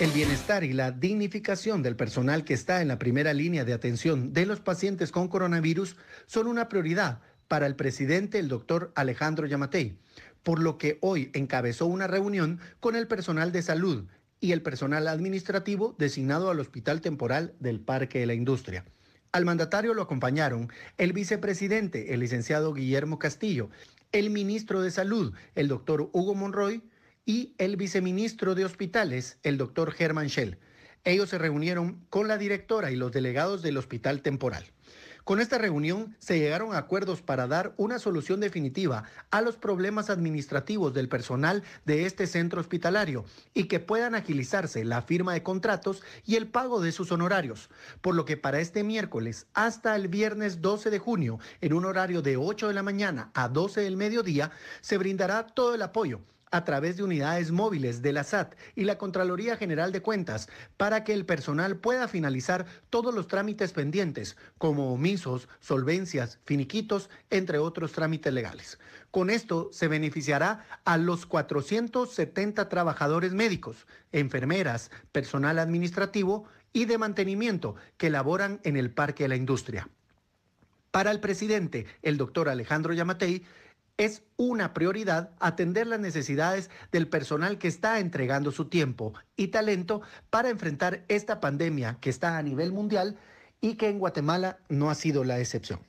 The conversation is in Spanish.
El bienestar y la dignificación del personal que está en la primera línea de atención de los pacientes con coronavirus son una prioridad para el presidente, el doctor Alejandro Yamatei, por lo que hoy encabezó una reunión con el personal de salud y el personal administrativo designado al Hospital Temporal del Parque de la Industria. Al mandatario lo acompañaron el vicepresidente, el licenciado Guillermo Castillo, el ministro de Salud, el doctor Hugo Monroy, y el viceministro de Hospitales, el doctor Germán Schell. Ellos se reunieron con la directora y los delegados del hospital temporal. Con esta reunión se llegaron a acuerdos para dar una solución definitiva a los problemas administrativos del personal de este centro hospitalario y que puedan agilizarse la firma de contratos y el pago de sus honorarios, por lo que para este miércoles hasta el viernes 12 de junio, en un horario de 8 de la mañana a 12 del mediodía, se brindará todo el apoyo a través de unidades móviles de la SAT y la Contraloría General de Cuentas para que el personal pueda finalizar todos los trámites pendientes, como omisos, solvencias, finiquitos, entre otros trámites legales. Con esto se beneficiará a los 470 trabajadores médicos, enfermeras, personal administrativo y de mantenimiento que laboran en el Parque de la Industria. Para el presidente, el doctor Alejandro Yamatei, es una prioridad atender las necesidades del personal que está entregando su tiempo y talento para enfrentar esta pandemia que está a nivel mundial y que en Guatemala no ha sido la excepción.